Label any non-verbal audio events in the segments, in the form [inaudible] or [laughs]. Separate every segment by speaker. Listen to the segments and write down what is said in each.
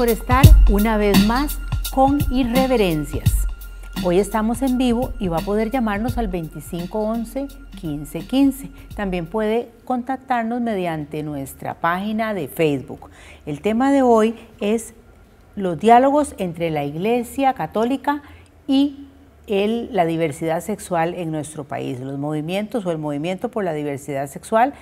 Speaker 1: por estar una vez más con Irreverencias. Hoy estamos en vivo y va a poder llamarnos al 2511 1515. También puede contactarnos mediante nuestra página de Facebook. El tema de hoy es los diálogos entre la Iglesia Católica y la diversidad sexual en nuestro país, los movimientos o el movimiento por la diversidad sexual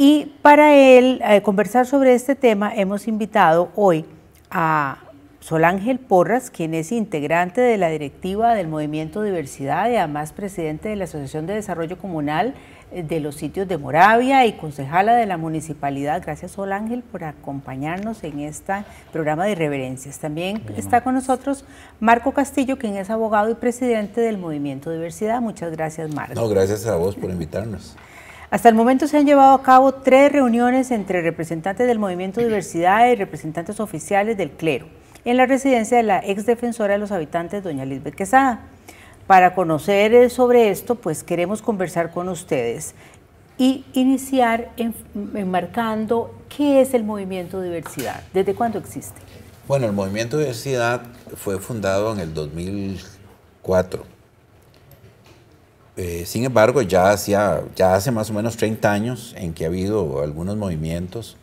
Speaker 1: y para él eh, conversar sobre este tema hemos invitado hoy a Sol Ángel Porras, quien es integrante de la directiva del Movimiento Diversidad y además presidente de la Asociación de Desarrollo Comunal eh, de los sitios de Moravia y concejala de la municipalidad. Gracias, Sol Ángel, por acompañarnos en este programa de reverencias. También está con nosotros Marco Castillo, quien es abogado y presidente del Movimiento Diversidad. Muchas gracias, Marco. No, gracias a vos por
Speaker 2: invitarnos. Hasta el momento
Speaker 1: se han llevado a cabo tres reuniones entre representantes del Movimiento Diversidad y representantes oficiales del clero en la residencia de la exdefensora de los habitantes, doña Lisbeth Quesada. Para conocer eh, sobre esto, pues queremos conversar con ustedes y iniciar enmarcando qué es el Movimiento Diversidad, desde cuándo existe.
Speaker 2: Bueno, el Movimiento Diversidad fue fundado en el 2004 eh, sin embargo, ya, hacía, ya hace más o menos 30 años en que ha habido algunos movimientos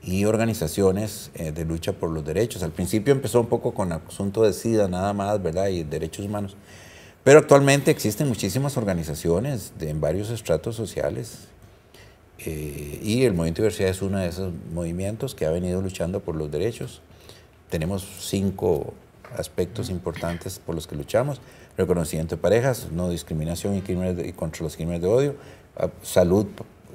Speaker 2: y organizaciones eh, de lucha por los derechos. Al principio empezó un poco con el asunto de SIDA nada más, ¿verdad? Y derechos humanos. Pero actualmente existen muchísimas organizaciones en varios estratos sociales eh, y el Movimiento Diversidad es uno de esos movimientos que ha venido luchando por los derechos. Tenemos cinco aspectos importantes por los que luchamos, reconocimiento de parejas, no discriminación y, contra los crímenes de odio, ah, salud,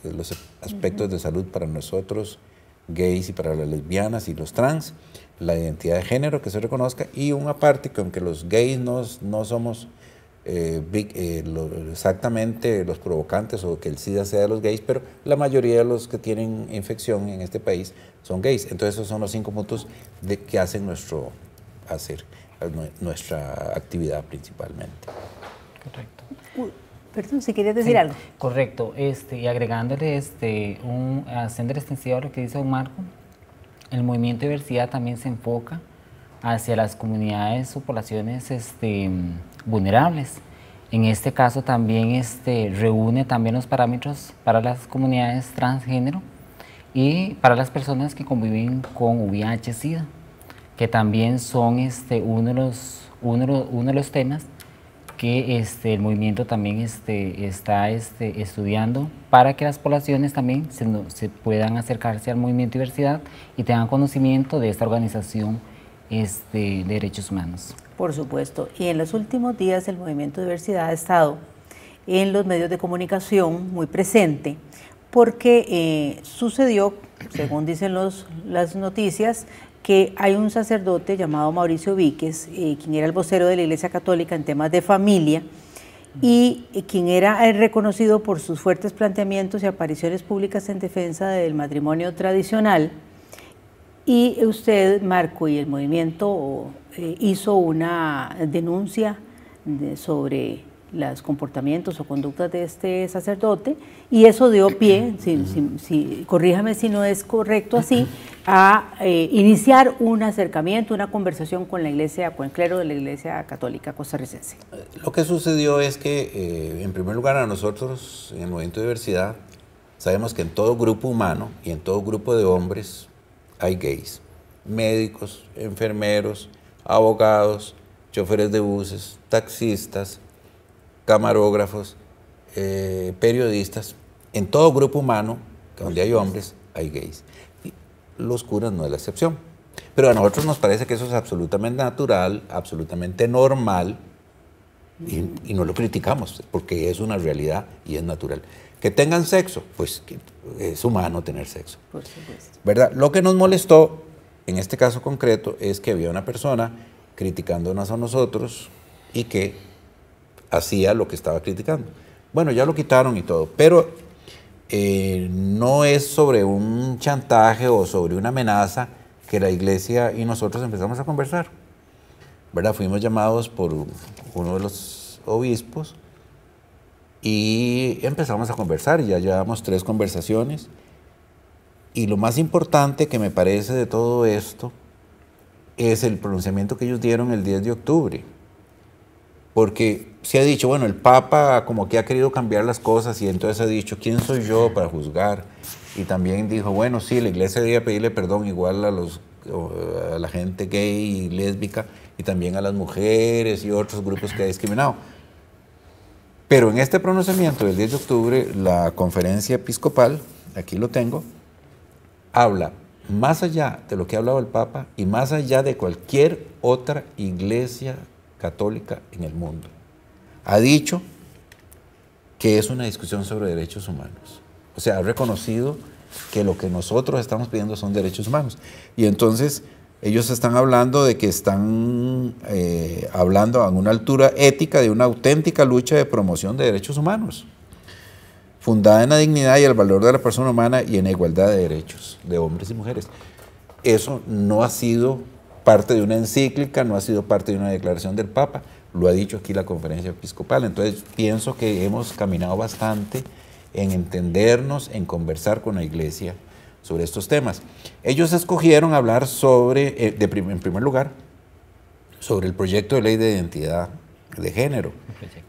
Speaker 2: los aspectos de salud para nosotros gays y para las lesbianas y los trans, la identidad de género que se reconozca y una parte que aunque los gays no, no somos eh, eh, exactamente los provocantes o que el SIDA sea de los gays, pero la mayoría de los que tienen infección en este país son gays. Entonces esos son los cinco puntos que hacen nuestro, hacer nuestra actividad principalmente.
Speaker 3: Correcto. Perdón, si querías decir algo. Correcto, este, y agregándole este, un, haciendo extensivo a lo que dice un Marco, el movimiento de diversidad también se enfoca hacia las comunidades o poblaciones este, vulnerables. En este caso también este, reúne también los parámetros para las comunidades transgénero y para las personas que conviven con VIH-Sida que también son este, uno, de los, uno, uno de los temas que este, el movimiento también este, está este, estudiando para que las poblaciones también se, puedan acercarse al movimiento diversidad y tengan conocimiento de esta organización este, de derechos humanos.
Speaker 1: Por supuesto, y en los últimos días el movimiento diversidad ha estado en los medios de comunicación muy presente porque eh, sucedió, según dicen los, las noticias, que hay un sacerdote llamado Mauricio Víquez, eh, quien era el vocero de la Iglesia Católica en temas de familia y eh, quien era eh, reconocido por sus fuertes planteamientos y apariciones públicas en defensa del matrimonio tradicional. Y usted, Marco, y el movimiento hizo una denuncia sobre los comportamientos o conductas de este sacerdote y eso dio pie, [clears throat] si, corríjame si no es correcto así, a eh, iniciar un acercamiento, una conversación con la iglesia, con el clero de la iglesia católica costarricense. Eh,
Speaker 2: lo que sucedió es que, eh, en primer lugar, a nosotros en el movimiento de diversidad sabemos que en todo grupo humano y en todo grupo de hombres hay gays, médicos, enfermeros, abogados, choferes de buses, taxistas, camarógrafos, eh, periodistas. En todo grupo humano, donde hay hombres, hay gays. los curas no es la excepción. Pero a nosotros nos parece que eso es absolutamente natural, absolutamente normal, y, no lo criticamos, porque es una realidad y es natural. Que tengan sexo, pues es humano tener sexo. ¿Verdad? Lo que nos molestó, en este caso concreto, es que había una persona criticándonos a nosotros y que hacía lo que estaba criticando. Bueno, ya lo quitaron y todo, pero eh, no es sobre un chantaje o sobre una amenaza que la iglesia y nosotros empezamos a conversar. ¿Verdad? Fuimos llamados por uno de los obispos y empezamos a conversar, ya llevamos tres conversaciones. Y lo más importante que me parece de todo esto es el pronunciamiento que ellos dieron el 10 de octubre, porque se ha dicho, bueno, el Papa como que ha querido cambiar las cosas y entonces ha dicho, ¿quién soy yo para juzgar? Y también dijo, bueno, sí, la iglesia debería pedirle perdón igual a, los, a la gente gay y lésbica y también a las mujeres y otros grupos que ha discriminado. Pero en este pronunciamiento del 10 de octubre, la conferencia episcopal, aquí lo tengo, habla más allá de lo que ha hablado el Papa y más allá de cualquier otra iglesia católica en el mundo ha dicho que es una discusión sobre derechos humanos. O sea, ha reconocido que lo que nosotros estamos pidiendo son derechos humanos. Y entonces ellos están hablando de que están eh, hablando a una altura ética de una auténtica lucha de promoción de derechos humanos, fundada en la dignidad y el valor de la persona humana y en la igualdad de derechos de hombres y mujeres. Eso no ha sido parte de una encíclica, no ha sido parte de una declaración del Papa, lo ha dicho aquí la conferencia episcopal. Entonces pienso que hemos caminado bastante en entendernos, en conversar con la iglesia sobre estos temas. Ellos escogieron hablar sobre, eh, en primer lugar, sobre el proyecto de ley de identidad de género,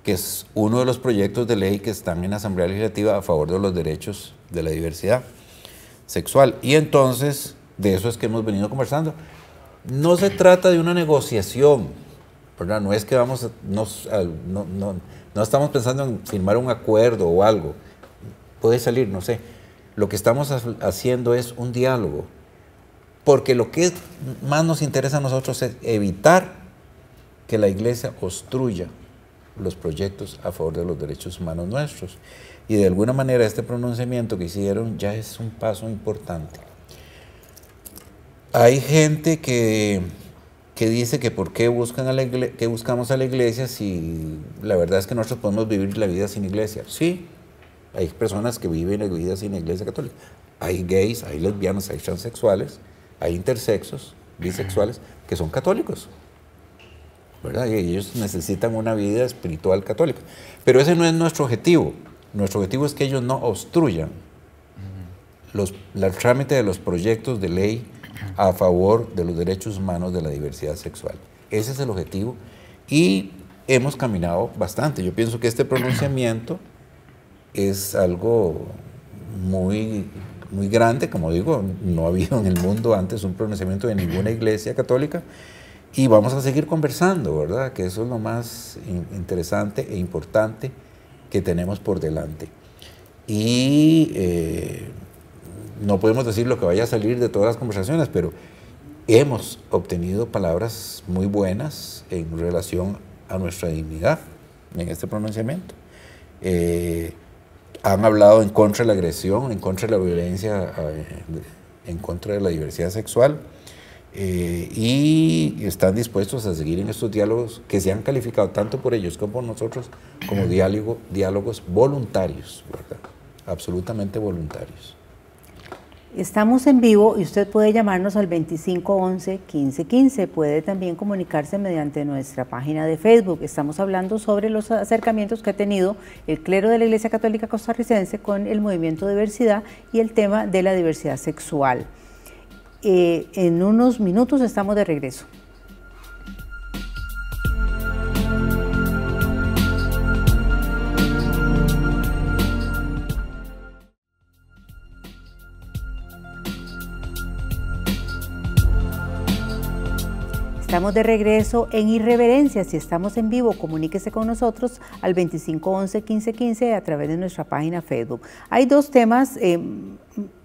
Speaker 2: que es uno de los proyectos de ley que están en la Asamblea Legislativa a favor de los derechos de la diversidad sexual. Y entonces, de eso es que hemos venido conversando no se trata de una negociación, No es que vamos no, estamos pensando en firmar un acuerdo o algo. Puede salir, no sé. Lo que estamos haciendo es un diálogo. Porque lo que más nos interesa a nosotros es evitar que la iglesia obstruya los proyectos a favor de los derechos humanos nuestros. Y de alguna manera este pronunciamiento que hicieron ya es un paso importante hay gente que, dice que por qué, buscan a la que buscamos a la iglesia si la verdad es que nosotros podemos vivir la vida sin iglesia. Sí, hay personas que viven la vida sin iglesia católica. Hay gays, hay lesbianas, hay transexuales, hay intersexos, bisexuales, que son católicos. ¿verdad? ellos necesitan una vida espiritual católica. Pero ese no es nuestro objetivo. Nuestro objetivo es que ellos no obstruyan los, el trámite de los proyectos de ley a favor de los derechos humanos de la diversidad sexual. Ese es el objetivo y hemos caminado bastante. Yo pienso que este pronunciamiento es algo muy, muy grande, como digo, no ha habido en el mundo antes un pronunciamiento de ninguna iglesia católica y vamos a seguir conversando, ¿verdad? Que eso es lo más interesante e importante que tenemos por delante. Y eh, no podemos decir lo que vaya a salir de todas las conversaciones, pero hemos obtenido palabras muy buenas en relación a nuestra dignidad en este pronunciamiento. Eh, han hablado en contra de la agresión, en contra de la violencia, eh, en contra de la diversidad sexual. Eh, y están dispuestos a seguir en estos diálogos que se han calificado tanto por ellos como por nosotros como diálogos voluntarios, absolutamente voluntarios.
Speaker 1: Estamos en vivo y usted puede llamarnos al 2511 1515. Puede también comunicarse mediante nuestra página de Facebook. Estamos hablando sobre los acercamientos que ha tenido el clero de la Iglesia Católica Costarricense con el movimiento de diversidad y el tema de la diversidad sexual. Eh, en unos minutos estamos de regreso. de regreso en Irreverencia. Si estamos en vivo, comuníquese con nosotros al 2511-1515 a través de nuestra página Facebook. Hay dos temas eh,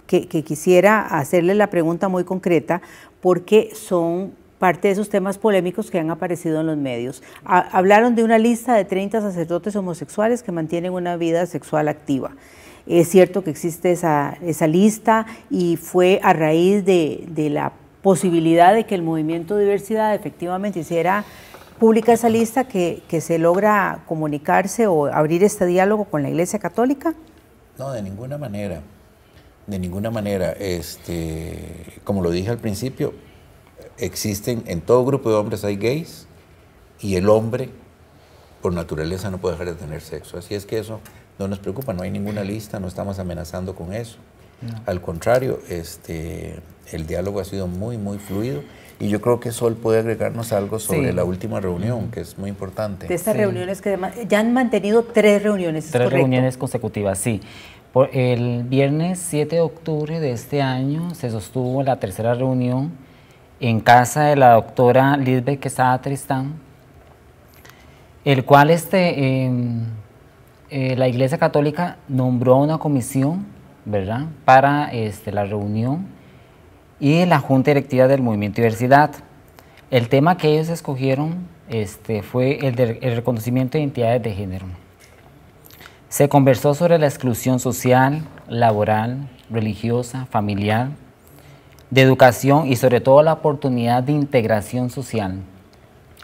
Speaker 1: que, quisiera hacerle la pregunta muy concreta porque son parte de esos temas polémicos que han aparecido en los medios. hablaron de una lista de 30 sacerdotes homosexuales que mantienen una vida sexual activa. Es cierto que existe esa, lista y fue a raíz de la posibilidad de que el movimiento diversidad efectivamente hiciera pública esa lista que, que se logra comunicarse o abrir este diálogo con la Iglesia Católica?
Speaker 2: No, de ninguna manera. De ninguna manera. Este, como lo dije al principio, existen en todo grupo de hombres hay gays y el hombre por naturaleza no puede dejar de tener sexo. Así es que eso no nos preocupa, no hay ninguna lista, no estamos amenazando con eso. Al contrario, este, el diálogo ha sido muy, muy fluido. Y yo creo que Sol puede agregarnos algo sobre la última reunión, que es muy importante. De estas reuniones
Speaker 1: que ya han mantenido
Speaker 3: tres reuniones. tres reuniones consecutivas, sí. Por el viernes 7 de octubre de este año se sostuvo la tercera reunión en casa de la doctora Lisbeth Quesada Tristán, el cual este, em, eh, la Iglesia Católica nombró una comisión ¿verdad? Para este, la reunión y la Junta Directiva del Movimiento Diversidad. El tema que ellos escogieron este, fue el, reconocimiento de identidades de género. Se conversó sobre la exclusión social, laboral, religiosa, familiar, de educación y sobre todo la oportunidad de integración social.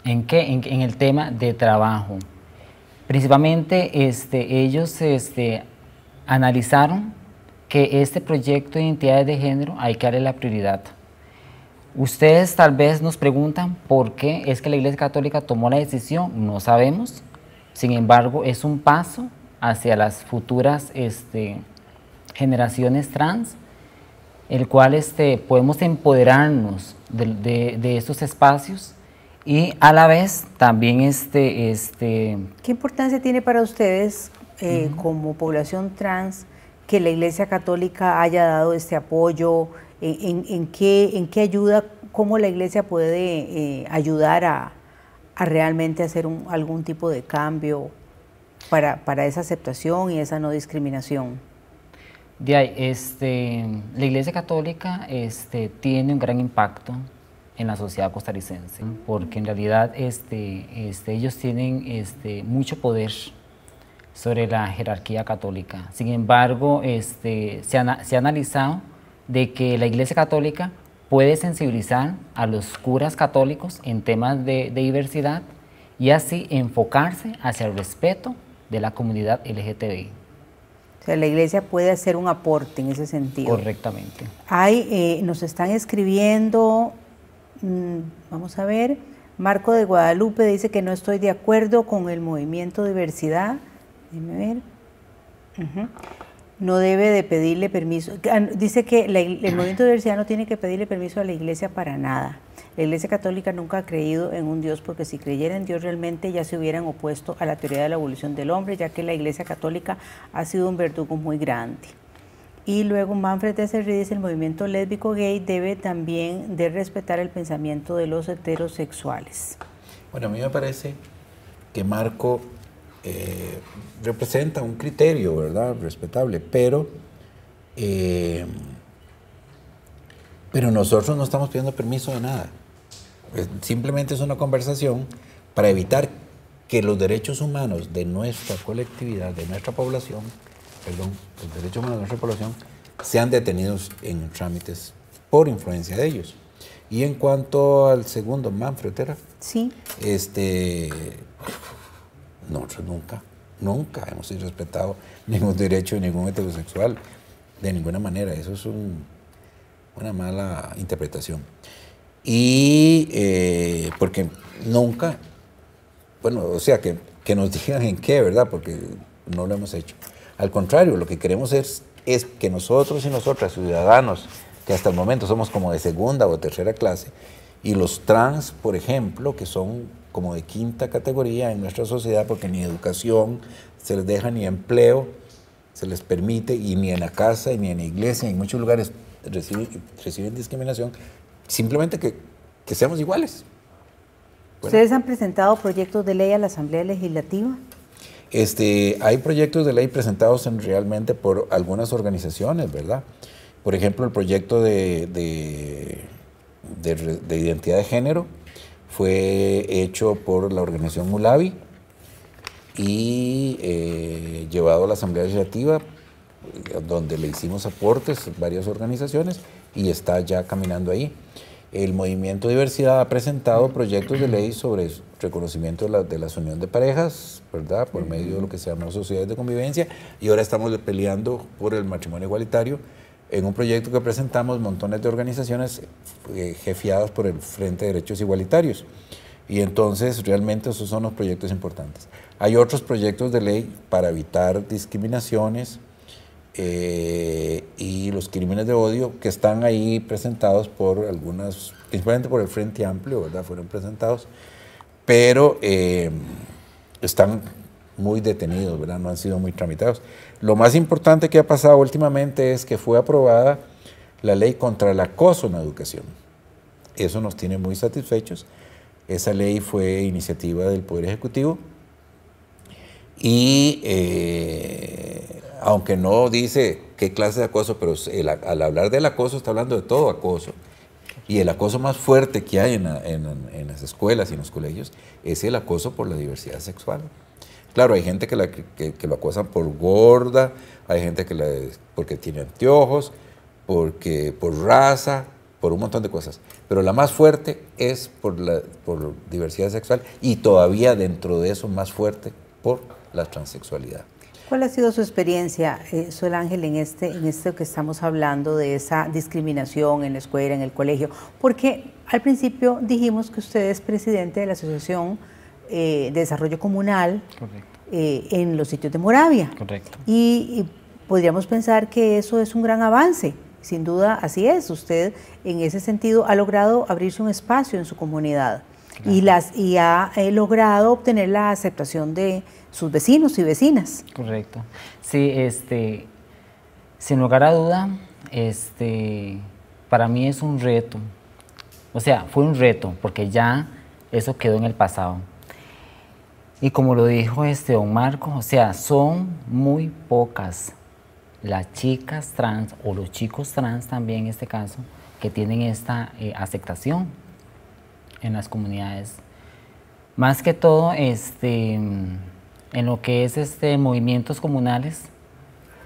Speaker 3: ¿En qué? En, en el tema de trabajo. Principalmente este, ellos este, analizaron que este proyecto de identidades de género hay que darle la prioridad. Ustedes tal vez nos preguntan por qué es que la Iglesia Católica tomó la decisión, no sabemos. Sin embargo, es un paso hacia las futuras este, generaciones trans, el cual este, podemos empoderarnos de, estos espacios y a la vez también este... este ¿Qué importancia tiene para
Speaker 1: ustedes eh, como población trans que la Iglesia Católica haya dado este apoyo, eh, en, qué, en qué ayuda, cómo la Iglesia puede eh, ayudar a, realmente hacer algún tipo de cambio para, para, esa aceptación y esa no discriminación.
Speaker 3: De este, la Iglesia Católica este, tiene un gran impacto en la sociedad costarricense, porque en realidad este, este, ellos tienen este, mucho poder sobre la jerarquía católica. Sin embargo, este, se, ha, analizado de que la Iglesia Católica puede sensibilizar a los curas católicos en temas de, diversidad y así enfocarse hacia el respeto de la comunidad LGTBI.
Speaker 1: O sea, la iglesia puede hacer un aporte en ese sentido.
Speaker 3: Correctamente.
Speaker 1: Hay, eh, nos están escribiendo, mm, vamos a ver, Marco de Guadalupe dice que no estoy de acuerdo con el movimiento diversidad ver. No debe de pedirle permiso. Ah, dice que el movimiento de diversidad no tiene que pedirle permiso a la iglesia para nada. La iglesia católica nunca ha creído en un Dios porque si creyera en Dios realmente ya se hubieran opuesto a la teoría de la evolución del hombre, ya que la iglesia católica ha sido un verdugo muy grande. Y luego Manfred de dice, el movimiento lésbico gay debe también de respetar el pensamiento de los heterosexuales.
Speaker 2: Bueno, a mí me parece que Marco eh, representa un criterio, ¿verdad? Respetable, pero, eh, pero nosotros no estamos pidiendo permiso de nada. Eh, simplemente es una conversación para evitar que los derechos humanos de nuestra colectividad, de nuestra población, perdón, los derechos humanos de nuestra población, sean detenidos en trámites por influencia de ellos. Y en cuanto al segundo, Manfred, Sí. Este, nosotros nunca, nunca hemos respetado ningún derecho de ningún heterosexual, de ninguna manera. Eso es una mala interpretación. Y eh, porque nunca, bueno, o sea, que, nos digan en qué, ¿verdad? Porque no lo hemos hecho. Al contrario, lo que queremos es, es que nosotros y nosotras, ciudadanos, que hasta el momento somos como de segunda o tercera clase, y los trans, por ejemplo, que son como de quinta categoría en nuestra sociedad porque ni educación se les deja, ni empleo se les permite, y ni en la casa, ni en la iglesia, en muchos lugares reciben, reciben discriminación, simplemente que, seamos iguales. ¿Ustedes
Speaker 1: han presentado proyectos de ley a la Asamblea Legislativa?
Speaker 2: Este, hay proyectos de ley presentados realmente por algunas organizaciones, ¿verdad? Por ejemplo, el proyecto de de, identidad de género fue hecho por la organización Mulavi y eh, llevado a la Asamblea Legislativa, donde le hicimos aportes varias organizaciones y está ya caminando ahí. El Movimiento Diversidad ha presentado proyectos de ley sobre reconocimiento de, la, de las unión de parejas, ¿verdad? Por medio de lo que se llama sociedades de convivencia, y ahora estamos peleando por el matrimonio igualitario en un proyecto que presentamos montones de organizaciones eh, jefiadas por el Frente de Derechos Igualitarios. Y entonces realmente esos son los proyectos importantes. Hay otros proyectos de ley para evitar discriminaciones eh, y los crímenes de odio que están ahí presentados por algunas, principalmente por el Frente Amplio, ¿verdad? Fueron presentados, pero eh, están muy detenidos, ¿verdad? no han sido muy tramitados. Lo más importante que ha pasado últimamente es que fue aprobada la ley contra el acoso en la educación. Eso nos tiene muy satisfechos. Esa ley fue iniciativa del Poder Ejecutivo y eh, aunque no dice qué clase de acoso, pero al hablar del acoso está hablando de todo acoso. Y el acoso más fuerte que hay en, en las escuelas y en los colegios es el acoso por la diversidad sexual. Claro, hay gente que, lo acusan por gorda, hay gente que la, porque tiene anteojos, porque, por raza, por un montón de cosas. Pero la más fuerte es por, por diversidad sexual y todavía dentro de eso más fuerte por la transexualidad.
Speaker 1: ¿Cuál ha sido su experiencia, eh, Sol Ángel, en, este, en esto que estamos hablando de esa discriminación en la escuela, en el colegio? Porque al principio dijimos que usted es presidente de la Asociación de eh, desarrollo comunal eh, en los sitios de Moravia. Correcto. Y, podríamos pensar que eso es un gran avance. Sin duda, así es. Usted, en ese sentido, ha logrado abrirse un espacio en su comunidad y, las, y ha eh, logrado obtener la aceptación de sus vecinos y
Speaker 3: vecinas. Correcto. Sí, este, sin lugar a duda, este, para mí es un reto. O sea, fue un reto porque ya eso quedó en el pasado. Y como lo dijo este don Marco, o sea, son muy pocas las chicas trans o los chicos trans también en este caso que tienen esta eh, aceptación en las comunidades. Más que todo, este, en lo que es este, movimientos comunales,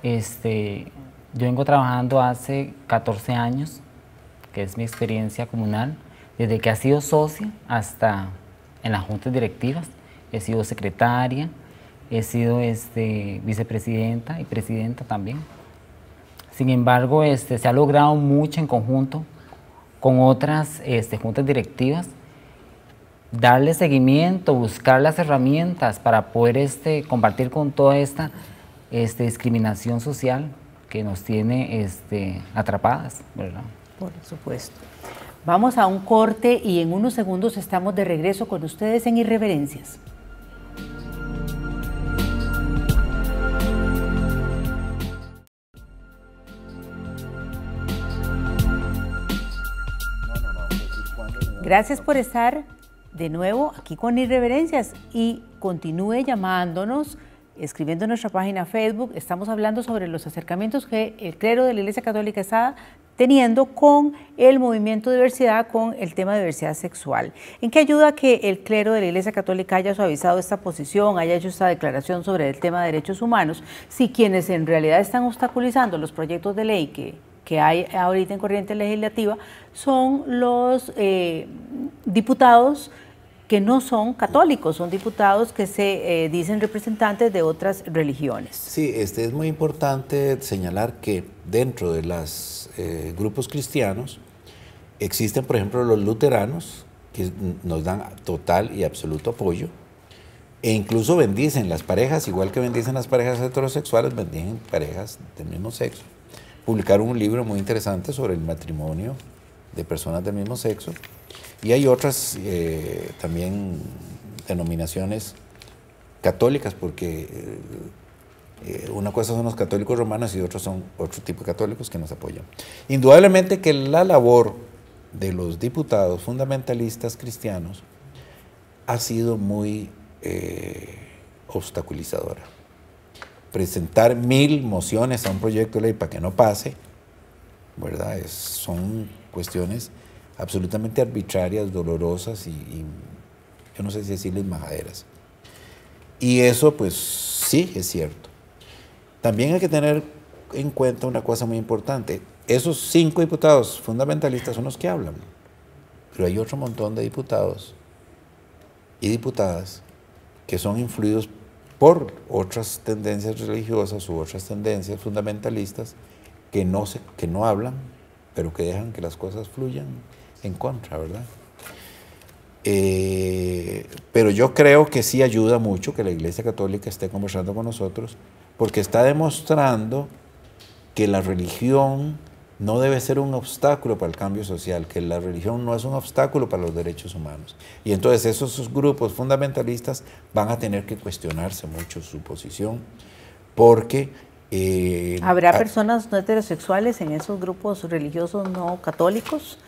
Speaker 3: este, yo vengo trabajando hace 14 años, que es mi experiencia comunal, desde que ha sido socio hasta en las juntas directivas he sido secretaria, he sido este, vicepresidenta y presidenta también. Sin embargo, este, se ha logrado mucho en conjunto con otras este, juntas directivas, darle seguimiento, buscar las herramientas para poder este, compartir con toda esta este, discriminación social que nos tiene este, atrapadas.
Speaker 1: Por supuesto. Vamos a un corte y en unos segundos estamos de regreso con ustedes en Irreverencias. Gracias por estar de nuevo aquí con Irreverencias y continúe llamándonos, escribiendo en nuestra página Facebook. Estamos hablando sobre los acercamientos que el clero de la Iglesia Católica está teniendo con el movimiento de diversidad, con el tema de diversidad sexual. ¿En qué ayuda que el clero de la Iglesia Católica haya suavizado esta posición, haya hecho esta declaración sobre el tema de derechos humanos, si quienes en realidad están obstaculizando los proyectos de ley que que hay ahorita en corriente legislativa son los eh, diputados que no son católicos, son diputados que se eh, dicen representantes de otras
Speaker 2: religiones. Sí, este es muy importante señalar que dentro de los eh, grupos cristianos existen, por ejemplo, los luteranos, que nos dan total y absoluto apoyo, e incluso bendicen las parejas, igual que bendicen las parejas heterosexuales, bendicen parejas del mismo sexo publicaron un libro muy interesante sobre el matrimonio de personas del mismo sexo. Y hay otras eh, también denominaciones católicas, porque eh, eh, una cosa son los católicos romanos y otros son otro tipo de católicos que nos apoyan. Indudablemente que la labor de los diputados fundamentalistas cristianos ha sido muy obstaculizadora presentar mil mociones a un proyecto de ley para que no pase, ¿verdad? son cuestiones absolutamente arbitrarias, dolorosas y, y, yo no sé si decirles majaderas. Y eso, pues sí, es cierto. También hay que tener en cuenta una cosa muy importante. Esos cinco diputados fundamentalistas son los que hablan, pero hay otro montón de diputados y diputadas que son influidos por otras tendencias religiosas u otras tendencias fundamentalistas que no, que no hablan, pero que dejan que las cosas fluyan en contra, ¿verdad? Eh, pero yo creo que sí ayuda mucho que la Iglesia Católica esté conversando con nosotros, porque está demostrando que la religión no debe ser un obstáculo para el cambio social, que la religión no es un obstáculo para los derechos humanos. Y entonces esos grupos fundamentalistas van a tener que cuestionarse mucho su posición, porque... Eh, ¿Habrá
Speaker 1: personas no heterosexuales en esos grupos religiosos no católicos?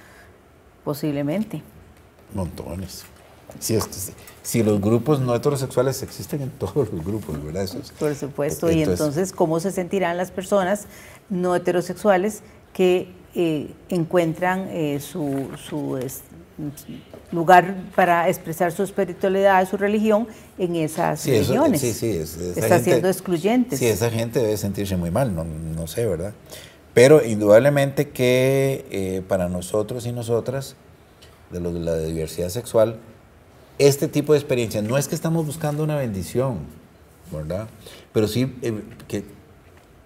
Speaker 1: Posiblemente.
Speaker 2: Montones. Si, los grupos no heterosexuales existen en todos los grupos, ¿verdad? Por supuesto, y entonces,
Speaker 1: ¿cómo se sentirán las personas no heterosexuales que eh, encuentran eh, su, lugar para expresar su espiritualidad, su religión en esas eh, regiones. sí, sí, Está siendo excluyente. Sí, esa
Speaker 2: gente debe sentirse muy mal, no, sé, ¿verdad? Pero indudablemente que para nosotros y nosotras, de, lo, de la diversidad sexual, este tipo de experiencia no es que estamos buscando una bendición, ¿verdad? Pero sí que,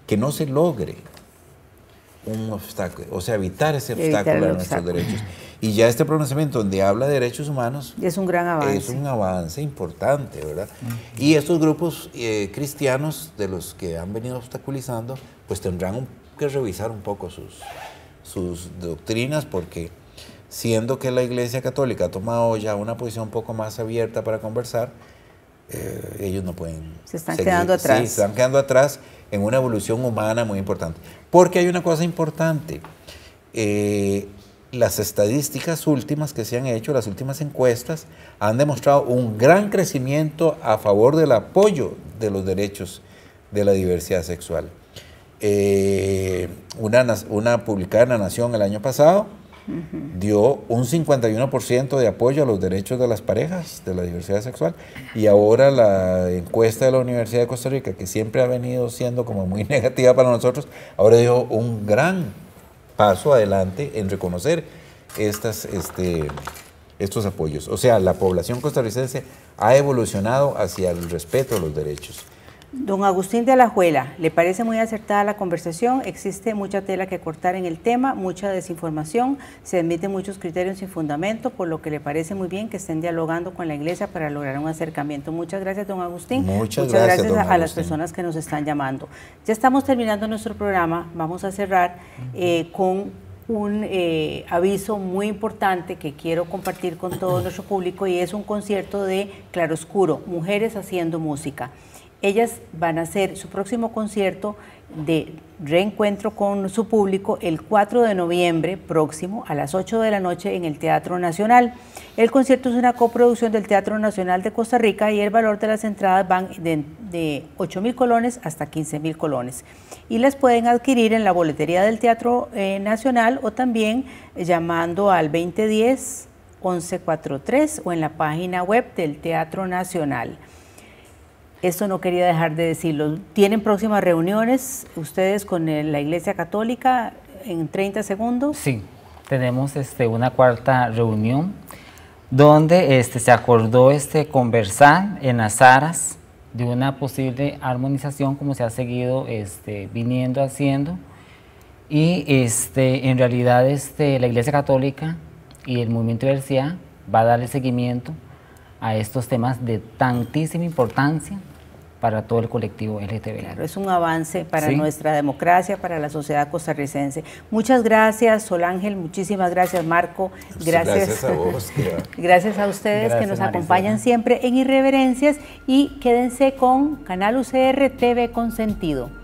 Speaker 2: que no se logre un obstáculo, o sea, evitar ese obstáculo a nuestros derechos. Y ya este pronunciamiento donde habla de derechos humanos es un gran avance. Es un avance importante, ¿verdad? Y estos grupos eh, cristianos de los que han venido obstaculizando, pues tendrán que revisar un poco sus, sus doctrinas porque siendo que la Iglesia Católica ha tomado ya una posición un poco más abierta para conversar, eh, ellos no pueden... Se están quedando atrás. Sí, se están quedando atrás en una evolución humana muy importante. Porque hay una cosa importante. Eh, las estadísticas últimas que se han hecho, las últimas encuestas, han demostrado un gran crecimiento a favor del apoyo de los derechos de la diversidad sexual. Eh, una, una publicada en La Nación el año pasado dio un 51% de apoyo a los derechos de las parejas de la diversidad sexual y ahora la encuesta de la Universidad de Costa Rica, que siempre ha venido siendo como muy [laughs] negativa para nosotros, ahora dio un gran paso adelante en reconocer este, estos apoyos. O sea, la población costarricense ha evolucionado hacia el respeto a los derechos.
Speaker 1: Don Agustín de Alajuela, ¿le parece muy acertada la conversación? Existe mucha tela que cortar en el tema, mucha desinformación, se admiten muchos criterios sin fundamento, por lo que le parece muy bien que estén dialogando con la Iglesia para lograr un acercamiento. Muchas gracias, don Agustín. Muchas, muchas gracias, a, las personas que nos están llamando. Ya estamos terminando nuestro programa, vamos a cerrar eh, con un eh, aviso muy importante que quiero compartir con todo nuestro público y es un concierto de Claroscuro, Mujeres Haciendo Música. Ellas van a hacer su próximo concierto de reencuentro con su público el 4 de noviembre próximo a las 8 de la noche en el Teatro Nacional. El concierto es una coproducción del Teatro Nacional de Costa Rica y el valor de las entradas van de, 8 mil colones hasta 15 mil colones. Y las pueden adquirir en la boletería del Teatro eh, Nacional o también llamando al 2010 1143 o en la página web del Teatro Nacional. Esto no quería dejar de decirlo. ¿Tienen próximas reuniones ustedes con la Iglesia Católica en 30
Speaker 3: segundos? Sí, tenemos este, una cuarta reunión donde este, se acordó este, conversar en las aras de una posible armonización como se ha seguido este, viniendo haciendo y este, en realidad este, la Iglesia Católica y el movimiento de va a darle seguimiento a estos temas de tantísima importancia para todo el colectivo LGTB. Claro,
Speaker 1: es un avance para nuestra democracia, para la sociedad costarricense. Muchas gracias, Sol Ángel, muchísimas gracias, Marco. Gracias, a vos. [laughs] gracias a ustedes que nos acompañan siempre en Irreverencias y quédense con Canal UCR TV Consentido.